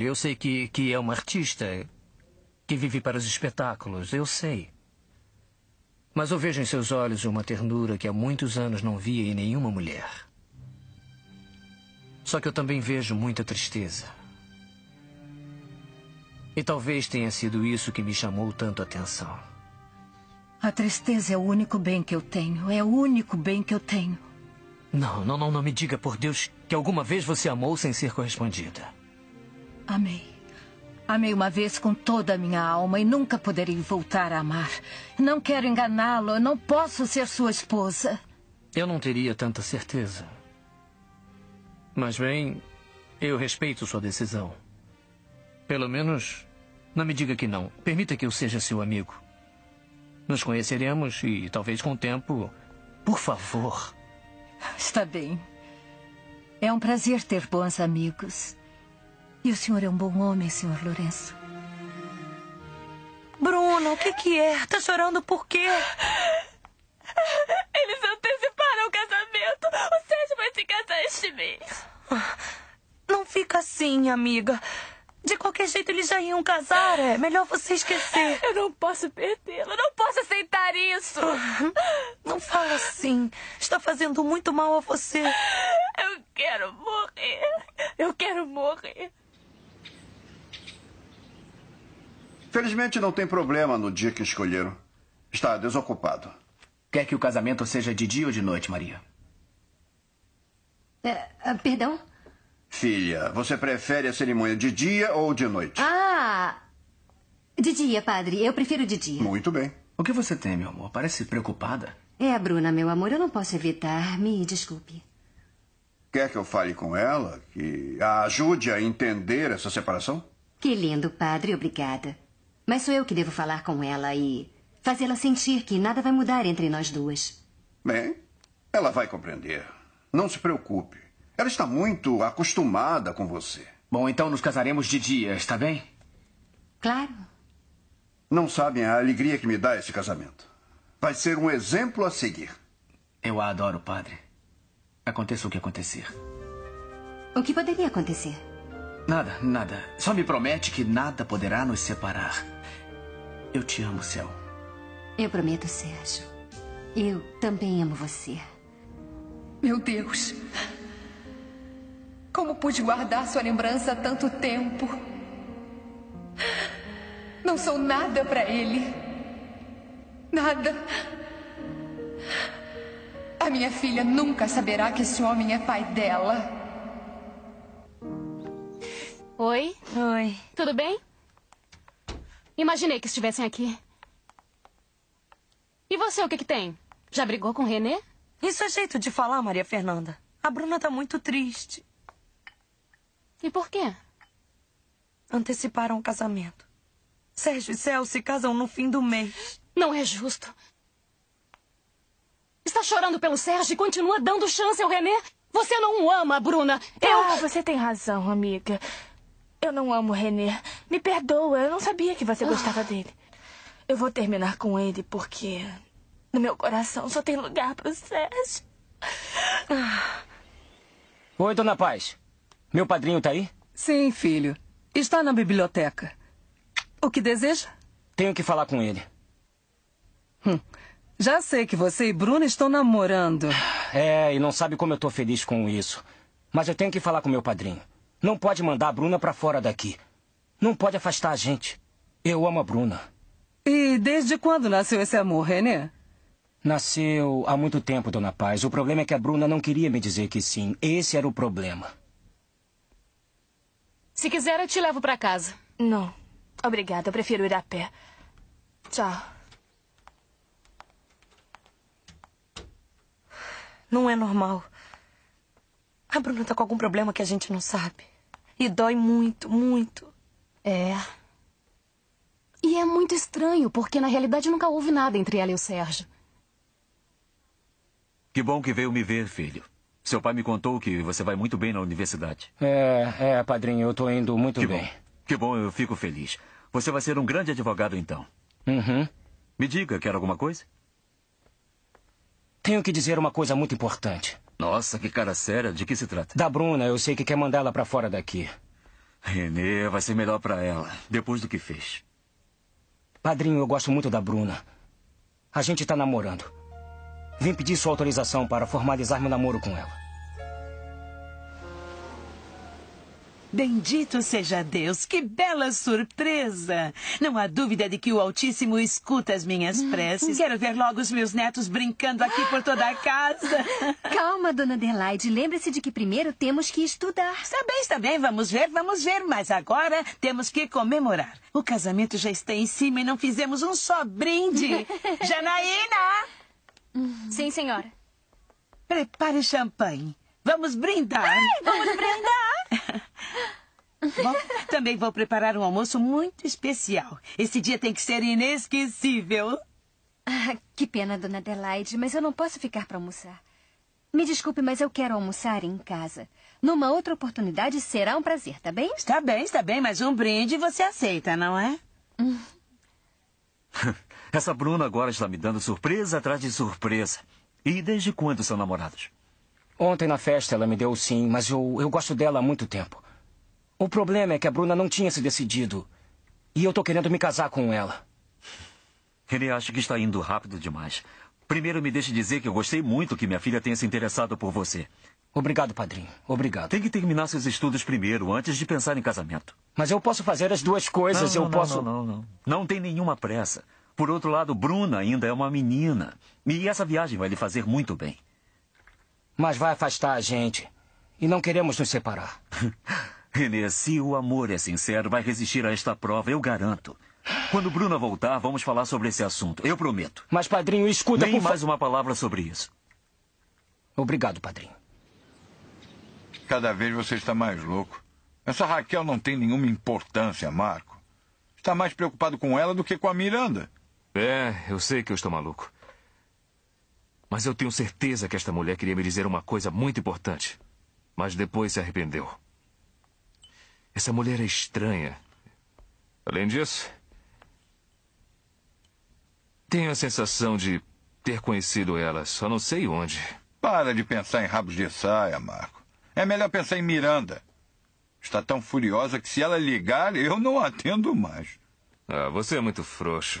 Eu sei que, que é uma artista que vive para os espetáculos, eu sei. Mas eu vejo em seus olhos uma ternura que há muitos anos não via em nenhuma mulher. Só que eu também vejo muita tristeza. E talvez tenha sido isso que me chamou tanto a atenção. A tristeza é o único bem que eu tenho. É o único bem que eu tenho. Não, não, não, não me diga, por Deus, que alguma vez você amou sem ser correspondida. Amei. Amei uma vez com toda a minha alma e nunca poderei voltar a amar. Não quero enganá-lo, não posso ser sua esposa. Eu não teria tanta certeza. Mas bem, eu respeito sua decisão. Pelo menos, não me diga que não. Permita que eu seja seu amigo. Nos conheceremos e talvez com o tempo. Por favor. Está bem. É um prazer ter bons amigos. E o senhor é um bom homem, senhor Lourenço. Bruno, o que, que é? Tá chorando por quê? Eles anteciparam o casamento. O Sérgio vai se casar este mês. Não fica assim, amiga. De qualquer jeito, eles já iam casar. É melhor você esquecer. Eu não posso perdê-lo. Não posso aceitar isso. Não fala assim. Está fazendo muito mal a você. Eu quero morrer. Eu quero morrer. Felizmente não tem problema no dia que escolheram. Está desocupado. Quer que o casamento seja de dia ou de noite, Maria? É, ah, perdão? Filha, você prefere a cerimônia de dia ou de noite? Ah! De dia, padre. Eu prefiro de dia. Muito bem. O que você tem, meu amor? Parece preocupada. É, Bruna, meu amor, eu não posso evitar. Me desculpe. Quer que eu fale com ela? Que a ajude a entender essa separação? Que lindo, padre. Obrigada. Mas sou eu que devo falar com ela e fazê-la sentir que nada vai mudar entre nós duas. Bem, ela vai compreender. Não se preocupe. Ela está muito acostumada com você. Bom, então nos casaremos de dia, está bem? Claro. Não sabem a alegria que me dá este casamento. Vai ser um exemplo a seguir. Eu a adoro, padre. Aconteça o que acontecer. O que poderia acontecer? Nada, nada. Só me promete que nada poderá nos separar. Eu te amo, Céu. Eu prometo, Sérgio. Eu também amo você. Meu Deus. Como pude guardar sua lembrança há tanto tempo? Não sou nada para ele. Nada. A minha filha nunca saberá que esse homem é pai dela. Oi? Oi. Tudo bem? Imaginei que estivessem aqui. E você, o que, que tem? Já brigou com o Renê? Isso é jeito de falar, Maria Fernanda. A Bruna tá muito triste. E por quê? Anteciparam o casamento. Sérgio e Cel se casam no fim do mês. Não é justo. Está chorando pelo Sérgio e continua dando chance ao Renê? Você não ama, Bruna. Eu. Ah, você tem razão, amiga. Eu não amo René. Me perdoa, eu não sabia que você gostava dele. Eu vou terminar com ele porque no meu coração só tem lugar pro Sérgio. Oi, então, dona Paz. Meu padrinho tá aí? Sim, filho. Está na biblioteca. O que deseja? Tenho que falar com ele. Hum. Já sei que você e Bruno estão namorando. É, e não sabe como eu tô feliz com isso. Mas eu tenho que falar com meu padrinho. Não pode mandar a Bruna para fora daqui. Não pode afastar a gente. Eu amo a Bruna. E desde quando nasceu esse amor, René? Nasceu há muito tempo, Dona Paz. O problema é que a Bruna não queria me dizer que sim. Esse era o problema. Se quiser, eu te levo para casa. Não. Obrigada, eu prefiro ir a pé. Tchau. Não é normal. A Bruna tá com algum problema que a gente não sabe. E dói muito, muito. É. E é muito estranho, porque na realidade nunca houve nada entre ela e o Sérgio. Que bom que veio me ver, filho. Seu pai me contou que você vai muito bem na universidade. É, é, padrinho, eu tô indo muito que bem. Bom. Que bom, eu fico feliz. Você vai ser um grande advogado então. Uhum. Me diga, quer alguma coisa? Tenho que dizer uma coisa muito importante. Nossa, que cara séria. De que se trata? Da Bruna. Eu sei que quer mandá-la para fora daqui. Renê, vai ser melhor para ela, depois do que fez. Padrinho, eu gosto muito da Bruna. A gente tá namorando. Vim pedir sua autorização para formalizar meu namoro com ela. Bendito seja Deus, que bela surpresa! Não há dúvida de que o Altíssimo escuta as minhas hum. preces. Quero ver logo os meus netos brincando aqui por toda a casa. Calma, dona Adelaide. Lembre-se de que primeiro temos que estudar. Está bem, está bem. Vamos ver, vamos ver. Mas agora temos que comemorar. O casamento já está em cima e não fizemos um só brinde. Janaína! Sim, senhora. Prepare champanhe. Vamos brindar. Ai, vamos brindar! Bom, também vou preparar um almoço muito especial. Esse dia tem que ser inesquecível. Ah, que pena, dona Adelaide, mas eu não posso ficar para almoçar. Me desculpe, mas eu quero almoçar em casa. Numa outra oportunidade será um prazer, tá bem? Está bem, está bem, mas um brinde você aceita, não é? Hum. Essa Bruna agora está me dando surpresa atrás de surpresa. E desde quando são namorados? Ontem na festa ela me deu o sim, mas eu, eu gosto dela há muito tempo. O problema é que a Bruna não tinha se decidido. E eu tô querendo me casar com ela. Ele acha que está indo rápido demais. Primeiro me deixe dizer que eu gostei muito que minha filha tenha se interessado por você. Obrigado, padrinho. Obrigado. Tem que terminar seus estudos primeiro, antes de pensar em casamento. Mas eu posso fazer as duas coisas, não, eu não, posso... não, não, não. Não tem nenhuma pressa. Por outro lado, Bruna ainda é uma menina. E essa viagem vai lhe fazer muito bem mas vai afastar a gente. E não queremos nos separar. Renê, se o amor é sincero, vai resistir a esta prova, eu garanto. Quando Bruna voltar, vamos falar sobre esse assunto, eu prometo. Mas, padrinho, escuta... Nem por... mais uma palavra sobre isso. Obrigado, padrinho. Cada vez você está mais louco. Essa Raquel não tem nenhuma importância, Marco. Está mais preocupado com ela do que com a Miranda. É, eu sei que eu estou maluco. Mas eu tenho certeza que esta mulher queria me dizer uma coisa muito importante. Mas depois se arrependeu. Essa mulher é estranha. Além disso, tenho a sensação de ter conhecido ela, só não sei onde. Para de pensar em rabos de saia, Marco. É melhor pensar em Miranda. Está tão furiosa que se ela ligar, eu não atendo mais. Ah, você é muito frouxo.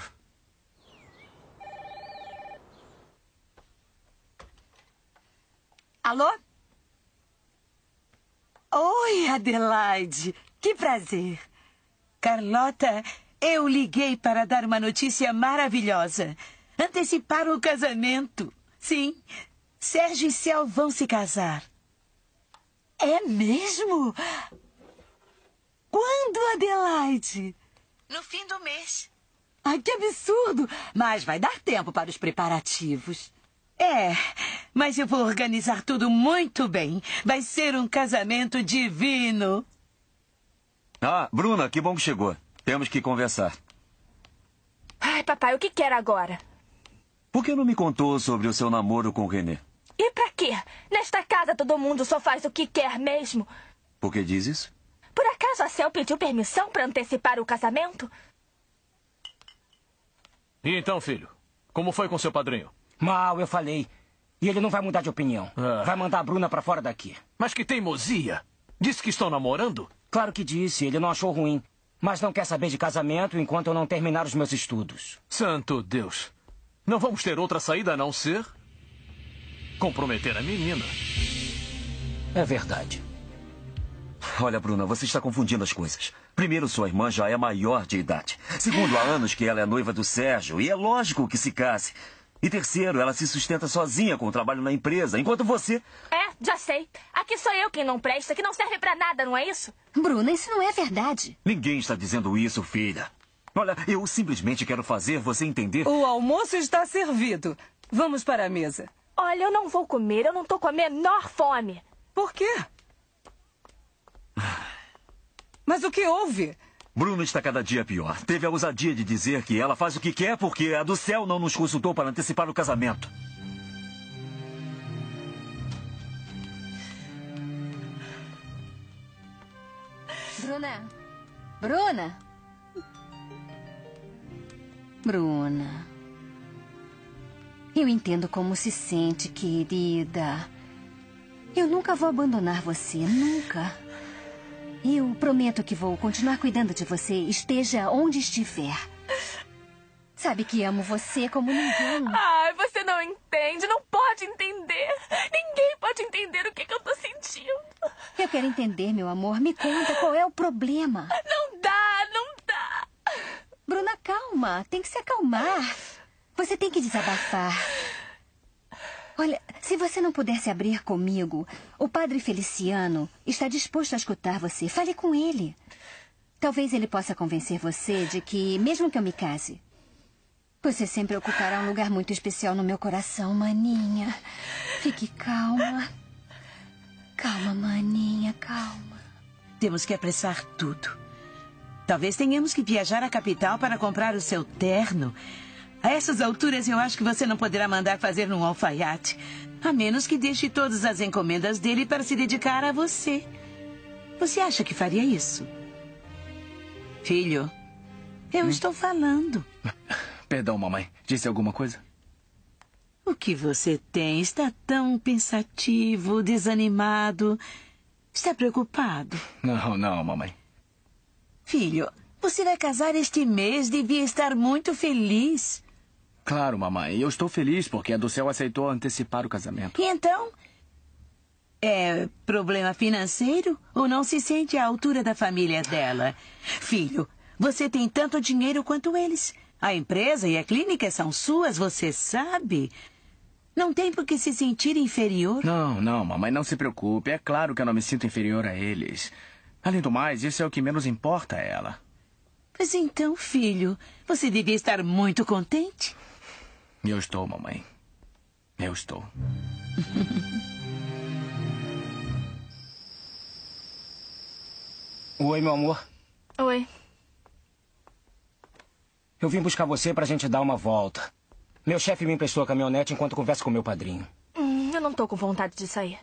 Alô? Oi, Adelaide. Que prazer. Carlota, eu liguei para dar uma notícia maravilhosa. Anteciparam o casamento. Sim, Sérgio e Céu vão se casar. É mesmo? Quando, Adelaide? No fim do mês. Ai, que absurdo! Mas vai dar tempo para os preparativos. É, mas eu vou organizar tudo muito bem. Vai ser um casamento divino. Ah, Bruna, que bom que chegou. Temos que conversar. Ai, papai, o que quer agora? Por que não me contou sobre o seu namoro com o René? E pra quê? Nesta casa todo mundo só faz o que quer mesmo. Por que diz isso? Por acaso a Cel pediu permissão para antecipar o casamento? E então, filho, como foi com seu padrinho? Mal, eu falei. E ele não vai mudar de opinião. Ah. Vai mandar a Bruna para fora daqui. Mas que teimosia! Disse que estão namorando? Claro que disse, ele não achou ruim. Mas não quer saber de casamento enquanto eu não terminar os meus estudos. Santo Deus! Não vamos ter outra saída a não ser. comprometer a menina. É verdade. Olha, Bruna, você está confundindo as coisas. Primeiro, sua irmã já é maior de idade. Segundo, há anos que ela é noiva do Sérgio e é lógico que se case. E terceiro, ela se sustenta sozinha com o trabalho na empresa, enquanto você. É, já sei. Aqui sou eu quem não presta, que não serve para nada, não é isso? Bruna, isso não é verdade. Ninguém está dizendo isso, filha. Olha, eu simplesmente quero fazer você entender. O almoço está servido. Vamos para a mesa. Olha, eu não vou comer, eu não tô com a menor fome. Por quê? Mas o que houve? Bruno está cada dia pior. Teve a ousadia de dizer que ela faz o que quer porque a do céu não nos consultou para antecipar o casamento. Bruna! Bruna! Bruna. Eu entendo como se sente, querida. Eu nunca vou abandonar você, nunca. Eu prometo que vou continuar cuidando de você, esteja onde estiver. Sabe que amo você como ninguém. Ai, você não entende, não pode entender. Ninguém pode entender o que, que eu tô sentindo. Eu quero entender, meu amor. Me conta qual é o problema. Não dá, não dá. Bruna, calma. Tem que se acalmar. Você tem que desabafar. Olha, se você não puder se abrir comigo, o padre Feliciano está disposto a escutar você. Fale com ele. Talvez ele possa convencer você de que, mesmo que eu me case, você sempre ocupará um lugar muito especial no meu coração, maninha. Fique calma. Calma, maninha, calma. Temos que apressar tudo. Talvez tenhamos que viajar à capital para comprar o seu terno a essas alturas, eu acho que você não poderá mandar fazer num alfaiate. A menos que deixe todas as encomendas dele para se dedicar a você. Você acha que faria isso? Filho, eu hum? estou falando. Perdão, mamãe. Disse alguma coisa? O que você tem? Está tão pensativo, desanimado. Está preocupado? Não, não, mamãe. Filho, você vai casar este mês. Devia estar muito feliz. Claro, mamãe. Eu estou feliz porque a do céu aceitou antecipar o casamento. E Então, é problema financeiro ou não se sente à altura da família dela? Filho, você tem tanto dinheiro quanto eles. A empresa e a clínica são suas, você sabe. Não tem por que se sentir inferior. Não, não, mamãe, não se preocupe. É claro que eu não me sinto inferior a eles. Além do mais, isso é o que menos importa a ela. Mas então, filho, você devia estar muito contente. Eu estou, mamãe. Eu estou. Oi, meu amor. Oi. Eu vim buscar você a gente dar uma volta. Meu chefe me emprestou a caminhonete enquanto conversa com meu padrinho. Hum, eu não estou com vontade de sair.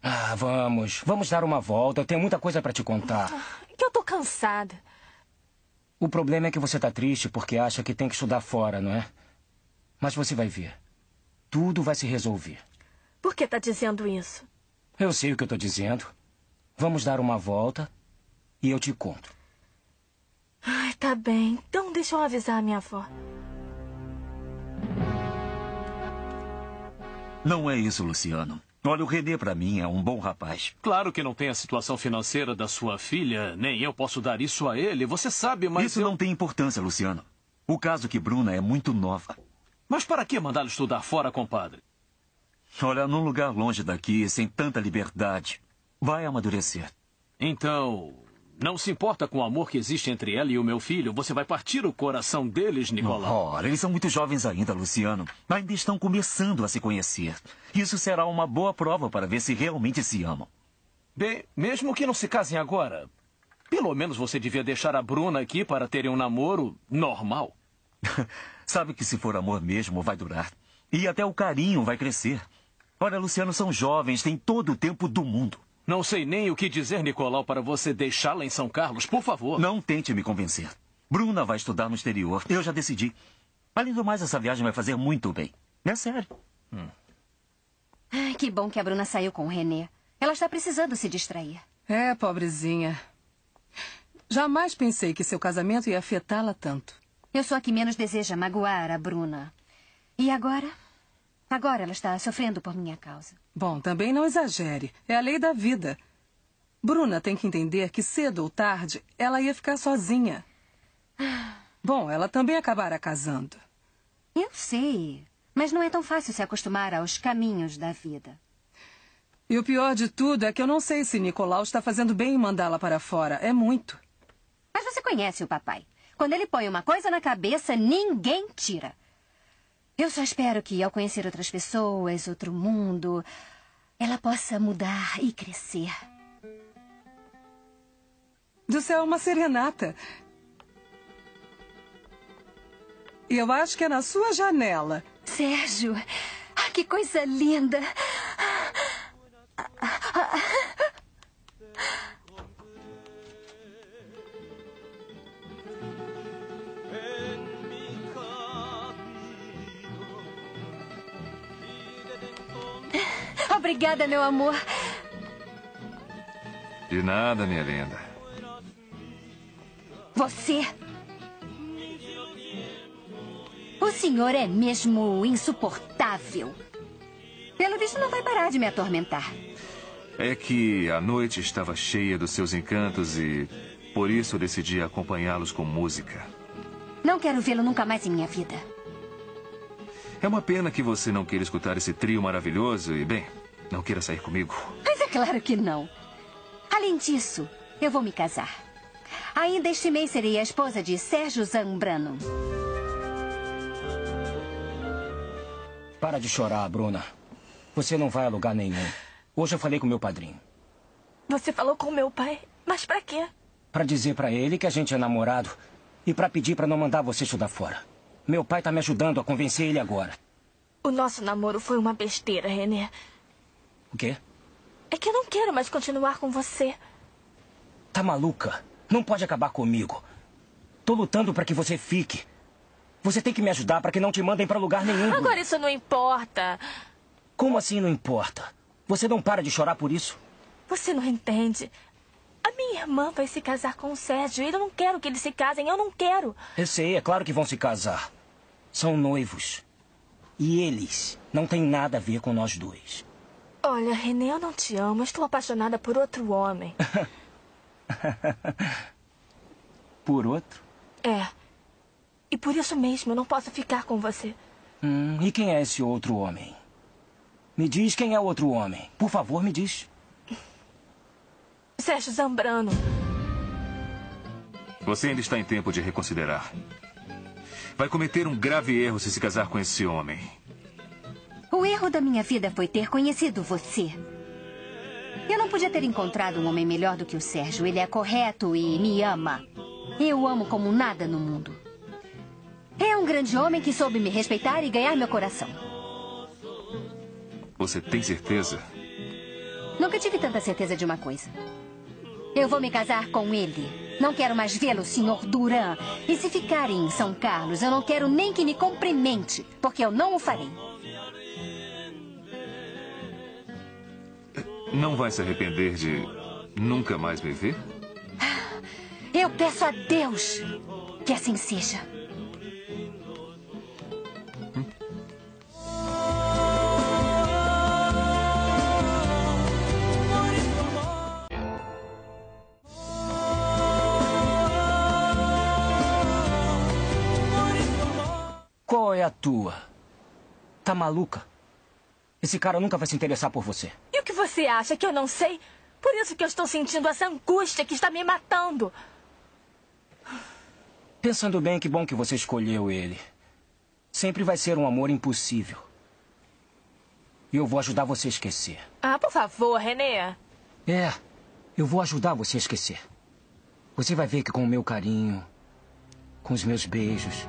Ah, vamos. Vamos dar uma volta. Eu tenho muita coisa para te contar. Ah, que eu tô cansada. O problema é que você está triste porque acha que tem que estudar fora, não é? Mas você vai ver. Tudo vai se resolver. Por que está dizendo isso? Eu sei o que estou dizendo. Vamos dar uma volta e eu te conto. Ai, tá bem. Então deixa eu avisar a minha avó. Não é isso, Luciano. Olha, o Renê, para mim, é um bom rapaz. Claro que não tem a situação financeira da sua filha, nem eu posso dar isso a ele. Você sabe, mas. Isso eu... não tem importância, Luciano. O caso que Bruna é muito nova. Mas para que mandá-lo estudar fora, compadre? Olha, num lugar longe daqui, sem tanta liberdade, vai amadurecer. Então, não se importa com o amor que existe entre ela e o meu filho, você vai partir o coração deles, Nicolau. Ora, eles são muito jovens ainda, Luciano. Ainda estão começando a se conhecer. Isso será uma boa prova para ver se realmente se amam. Bem, mesmo que não se casem agora, pelo menos você devia deixar a Bruna aqui para terem um namoro normal. Sabe que se for amor mesmo, vai durar. E até o carinho vai crescer. Olha, Luciano, são jovens, têm todo o tempo do mundo. Não sei nem o que dizer, Nicolau, para você deixá-la em São Carlos, por favor. Não tente me convencer. Bruna vai estudar no exterior. Eu já decidi. Além do mais, essa viagem vai fazer muito bem. É sério. Hum. Ai, que bom que a Bruna saiu com o René. Ela está precisando se distrair. É, pobrezinha. Jamais pensei que seu casamento ia afetá-la tanto. Eu sou a que menos deseja magoar a Bruna. E agora? Agora ela está sofrendo por minha causa. Bom, também não exagere. É a lei da vida. Bruna tem que entender que cedo ou tarde ela ia ficar sozinha. Bom, ela também acabará casando. Eu sei, mas não é tão fácil se acostumar aos caminhos da vida. E o pior de tudo é que eu não sei se Nicolau está fazendo bem em mandá-la para fora. É muito. Mas você conhece o papai. Quando ele põe uma coisa na cabeça, ninguém tira. Eu só espero que, ao conhecer outras pessoas, outro mundo, ela possa mudar e crescer. Do céu é uma serenata. eu acho que é na sua janela. Sérgio, ah, que coisa linda. Ah, ah, ah, ah. Obrigada, meu amor. De nada, minha linda. Você. O senhor é mesmo insuportável. Pelo visto, não vai parar de me atormentar. É que a noite estava cheia dos seus encantos e por isso decidi acompanhá-los com música. Não quero vê-lo nunca mais em minha vida. É uma pena que você não queira escutar esse trio maravilhoso e, bem, não queira sair comigo. Mas é claro que não. Além disso, eu vou me casar. Ainda este mês serei a esposa de Sérgio Zambrano. Para de chorar, Bruna. Você não vai a lugar nenhum. Hoje eu falei com meu padrinho. Você falou com meu pai? Mas para quê? Para dizer para ele que a gente é namorado e para pedir para não mandar você estudar fora. Meu pai tá me ajudando a convencer ele agora. O nosso namoro foi uma besteira, René. O quê? É que eu não quero mais continuar com você. Tá maluca? Não pode acabar comigo. Tô lutando para que você fique. Você tem que me ajudar para que não te mandem para lugar nenhum. Agora isso não importa. Como assim não importa? Você não para de chorar por isso? Você não entende. A minha irmã vai se casar com o Sérgio. Eu não quero que eles se casem. Eu não quero. Eu sei, é claro que vão se casar. São noivos. E eles não têm nada a ver com nós dois. Olha, René, eu não te amo. estou apaixonada por outro homem. por outro? É. E por isso mesmo eu não posso ficar com você. Hum, e quem é esse outro homem? Me diz quem é o outro homem. Por favor, me diz. Sérgio Zambrano. Você ainda está em tempo de reconsiderar. Vai cometer um grave erro se se casar com esse homem erro da minha vida foi ter conhecido você. Eu não podia ter encontrado um homem melhor do que o Sérgio. Ele é correto e me ama. Eu amo como nada no mundo. É um grande homem que soube me respeitar e ganhar meu coração. Você tem certeza? Nunca tive tanta certeza de uma coisa. Eu vou me casar com ele. Não quero mais vê-lo, senhor Duran. E se ficar em São Carlos, eu não quero nem que me cumprimente, porque eu não o farei. Não vai se arrepender de nunca mais me ver? Eu peço a Deus que assim seja. Qual é a tua? Tá maluca? Esse cara nunca vai se interessar por você você acha que eu não sei? Por isso que eu estou sentindo essa angústia que está me matando. Pensando bem, que bom que você escolheu ele. Sempre vai ser um amor impossível. E eu vou ajudar você a esquecer. Ah, por favor, René. É, eu vou ajudar você a esquecer. Você vai ver que com o meu carinho, com os meus beijos,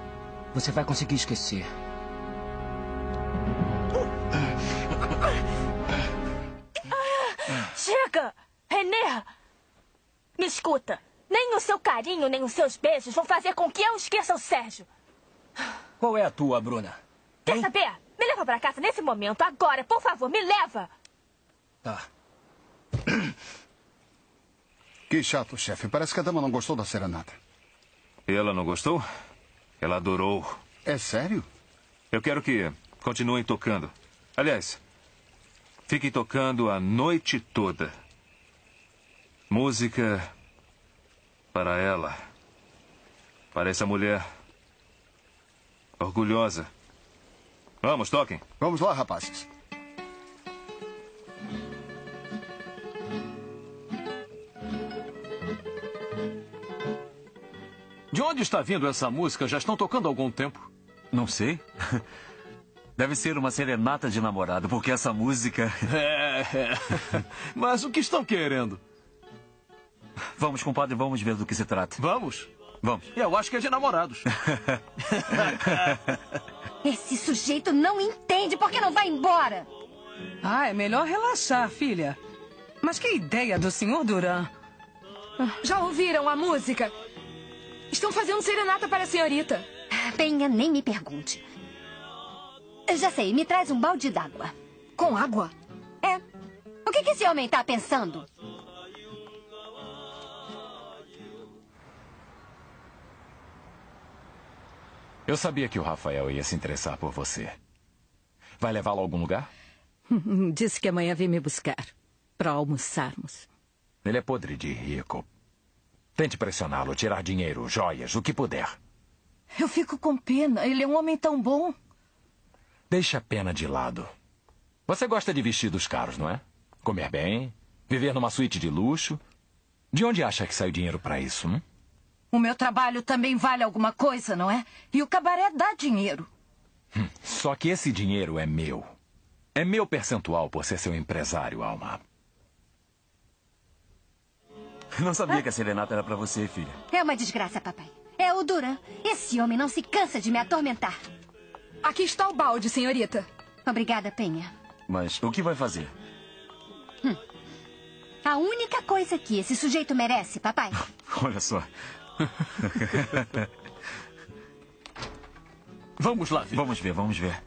você vai conseguir esquecer. Mônica! René! Me escuta. Nem o seu carinho, nem os seus beijos vão fazer com que eu esqueça o Sérgio. Qual é a tua, Bruna? Quer hein? saber? Me leva pra casa nesse momento, agora, por favor, me leva! Tá. Que chato, chefe. Parece que a dama não gostou da serenata. Ela não gostou? Ela adorou. É sério? Eu quero que continuem tocando. Aliás, fiquem tocando a noite toda. Música para ela. Para essa mulher. Orgulhosa. Vamos, toquem. Vamos lá, rapazes. De onde está vindo essa música? Já estão tocando há algum tempo. Não sei. Deve ser uma serenata de namorado, porque essa música. É, é. Mas o que estão querendo? Vamos, compadre, vamos ver do que se trata. Vamos? Vamos. Eu acho que é de namorados. Esse sujeito não entende por que não vai embora. Ah, é melhor relaxar, filha. Mas que ideia do senhor Duran. Já ouviram a música? Estão fazendo serenata para a senhorita. Penha, nem me pergunte. Eu já sei, me traz um balde d'água. Com água? É. O que, que esse homem está pensando? Eu sabia que o Rafael ia se interessar por você. Vai levá-lo a algum lugar? Disse que amanhã vem me buscar. Para almoçarmos. Ele é podre de rico. Tente pressioná-lo, tirar dinheiro, joias, o que puder. Eu fico com pena. Ele é um homem tão bom. Deixa a pena de lado. Você gosta de vestidos caros, não é? Comer bem, viver numa suíte de luxo. De onde acha que sai o dinheiro para isso? Hum? O meu trabalho também vale alguma coisa, não é? E o cabaré dá dinheiro. Hum, só que esse dinheiro é meu. É meu percentual por ser seu empresário, Alma. Não sabia que a serenata era para você, filha. É uma desgraça, papai. É o Duran. Esse homem não se cansa de me atormentar. Aqui está o balde, senhorita. Obrigada, Penha. Mas o que vai fazer? Hum. A única coisa que esse sujeito merece, papai. Olha só, Vamos lá ver. Vamos ver, vamos ver.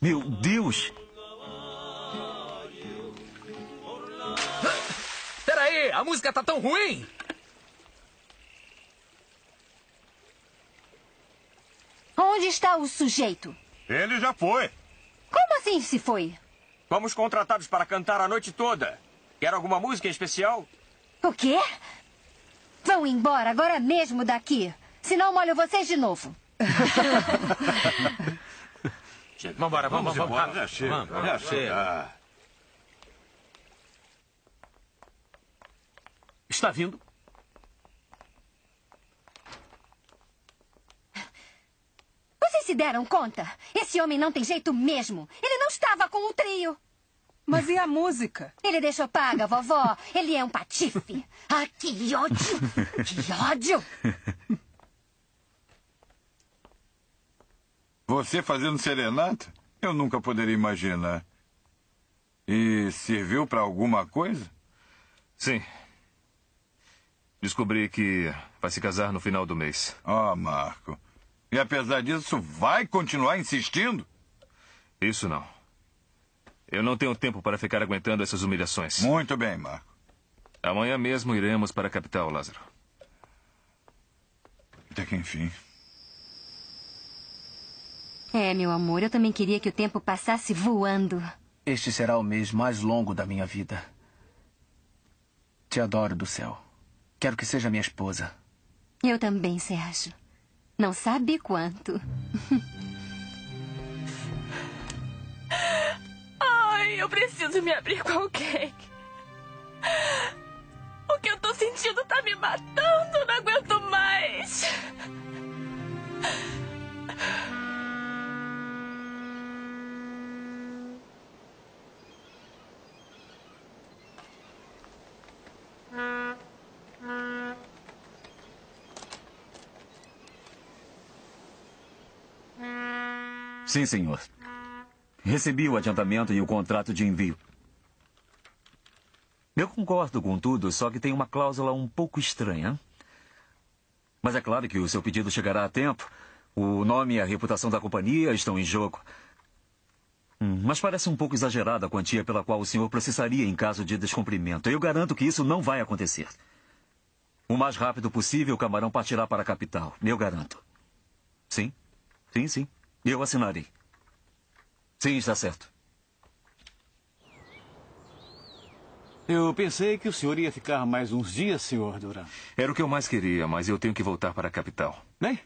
Meu Deus! Peraí, a música tá tão ruim! Onde está o sujeito? Ele já foi. Como assim se foi? Vamos contratados para cantar a noite toda. Quer alguma música em especial? O quê? Vão embora agora mesmo daqui. Senão molho vocês de novo. Chega. Vambora, vamos, vamos embora. Já chega. Vamos, vamos. Já chega. Está vindo. Vocês se deram conta? Esse homem não tem jeito mesmo. Ele não estava com o trio. Mas e a música? Ele deixou paga, vovó. Ele é um patife. Ah, que ódio! Que ódio! Você fazendo serenata? Eu nunca poderia imaginar. E serviu para alguma coisa? Sim. Descobri que vai se casar no final do mês. Ah, oh, Marco. E apesar disso, vai continuar insistindo? Isso não. Eu não tenho tempo para ficar aguentando essas humilhações. Muito bem, Marco. Amanhã mesmo iremos para a capital, Lázaro. Até que enfim. É, meu amor, eu também queria que o tempo passasse voando. Este será o mês mais longo da minha vida. Te adoro do céu. Quero que seja minha esposa. Eu também, Sérgio. Não sabe quanto. Eu preciso me abrir com alguém. O que eu tô sentindo tá me matando. não aguento mais. Sim, senhor. Recebi o adiantamento e o contrato de envio. Eu concordo com tudo, só que tem uma cláusula um pouco estranha. Mas é claro que o seu pedido chegará a tempo. O nome e a reputação da companhia estão em jogo. Hum, mas parece um pouco exagerada a quantia pela qual o senhor processaria em caso de descumprimento. Eu garanto que isso não vai acontecer. O mais rápido possível, o camarão partirá para a capital. Eu garanto. Sim, sim, sim. Eu assinarei. Sim, está certo. Eu pensei que o senhor ia ficar mais uns dias, senhor Duran. Era o que eu mais queria, mas eu tenho que voltar para a capital. Bem,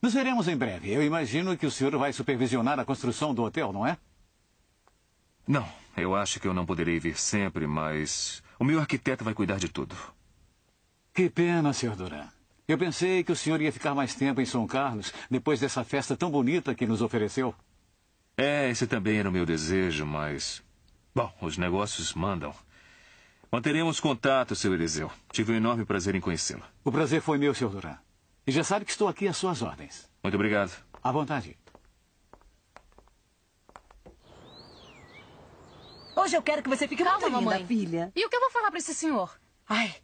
nos veremos em breve. Eu imagino que o senhor vai supervisionar a construção do hotel, não é? Não, eu acho que eu não poderei vir sempre, mas o meu arquiteto vai cuidar de tudo. Que pena, senhor Duran. Eu pensei que o senhor ia ficar mais tempo em São Carlos depois dessa festa tão bonita que nos ofereceu. É, esse também era o meu desejo, mas. Bom, os negócios mandam. Manteremos contato, seu Eliseu. Tive um enorme prazer em conhecê-lo. O prazer foi meu, seu Duran. E já sabe que estou aqui às suas ordens. Muito obrigado. À vontade. Hoje eu quero que você fique Calma, muito linda, mamãe. filha. E o que eu vou falar para esse senhor? Ai,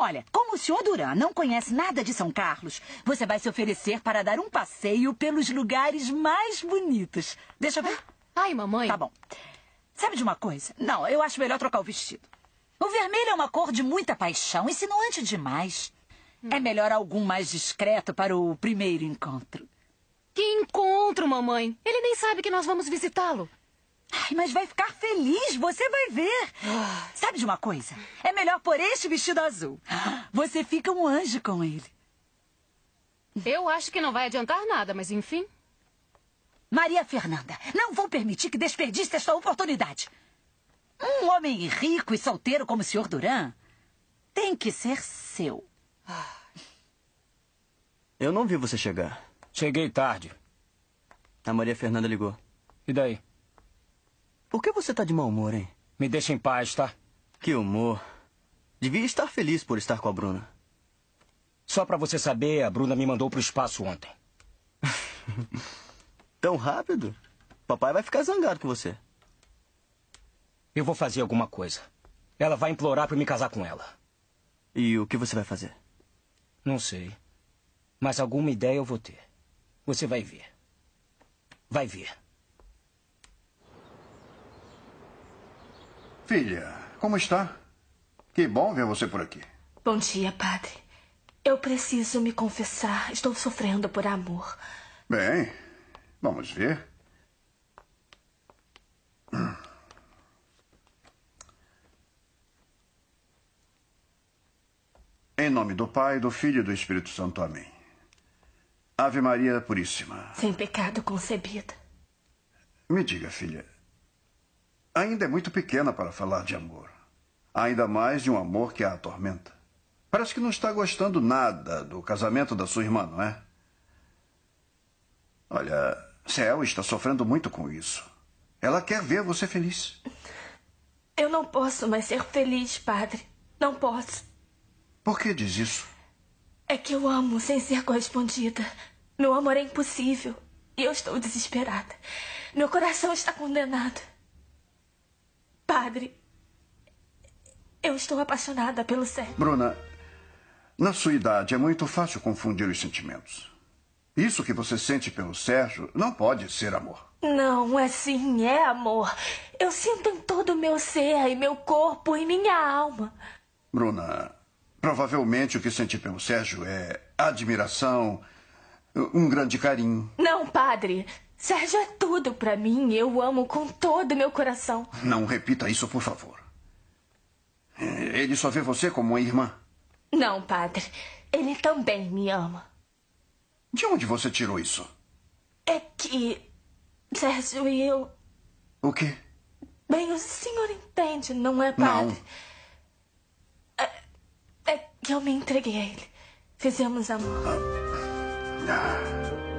Olha, como o senhor Duran não conhece nada de São Carlos, você vai se oferecer para dar um passeio pelos lugares mais bonitos. Deixa eu ver. Ai, mamãe. Tá bom. Sabe de uma coisa? Não, eu acho melhor trocar o vestido. O vermelho é uma cor de muita paixão, insinuante demais. É hum. melhor algum mais discreto para o primeiro encontro. Que encontro, mamãe? Ele nem sabe que nós vamos visitá-lo. Ai, mas vai ficar feliz, você vai ver. Sabe de uma coisa? É melhor pôr este vestido azul. Você fica um anjo com ele. Eu acho que não vai adiantar nada, mas enfim. Maria Fernanda, não vou permitir que desperdice esta oportunidade. Um homem rico e solteiro como o Sr. Duran tem que ser seu. Eu não vi você chegar. Cheguei tarde. A Maria Fernanda ligou. E daí? Por que você tá de mau humor, hein? Me deixa em paz, tá? Que humor. Devia estar feliz por estar com a Bruna. Só para você saber, a Bruna me mandou pro espaço ontem. Tão rápido? Papai vai ficar zangado com você. Eu vou fazer alguma coisa. Ela vai implorar para me casar com ela. E o que você vai fazer? Não sei. Mas alguma ideia eu vou ter. Você vai ver. Vai ver. Filha, como está? Que bom ver você por aqui. Bom dia, padre. Eu preciso me confessar. Estou sofrendo por amor. Bem, vamos ver. Em nome do Pai, do Filho e do Espírito Santo. Amém. Ave Maria Puríssima. Sem pecado concebida. Me diga, filha, ainda é muito pequena para falar de amor. Ainda mais de um amor que a atormenta. Parece que não está gostando nada do casamento da sua irmã, não é? Olha, Céu está sofrendo muito com isso. Ela quer ver você feliz. Eu não posso mais ser feliz, padre. Não posso. Por que diz isso? É que eu amo sem ser correspondida. Meu amor é impossível. E eu estou desesperada. Meu coração está condenado. Padre, eu estou apaixonada pelo Sérgio. Bruna, na sua idade é muito fácil confundir os sentimentos. Isso que você sente pelo Sérgio não pode ser amor. Não, é sim, é amor. Eu sinto em todo o meu ser, e meu corpo, e minha alma. Bruna, provavelmente o que senti pelo Sérgio é admiração, um grande carinho. Não, padre. Sérgio é tudo para mim. Eu amo com todo o meu coração. Não repita isso, por favor. Ele só vê você como uma irmã. Não, padre. Ele também me ama. De onde você tirou isso? É que. Sérgio e eu. O quê? Bem, o senhor entende, não é, padre? Não. É, é que eu me entreguei a ele. Fizemos amor. Ah. ah.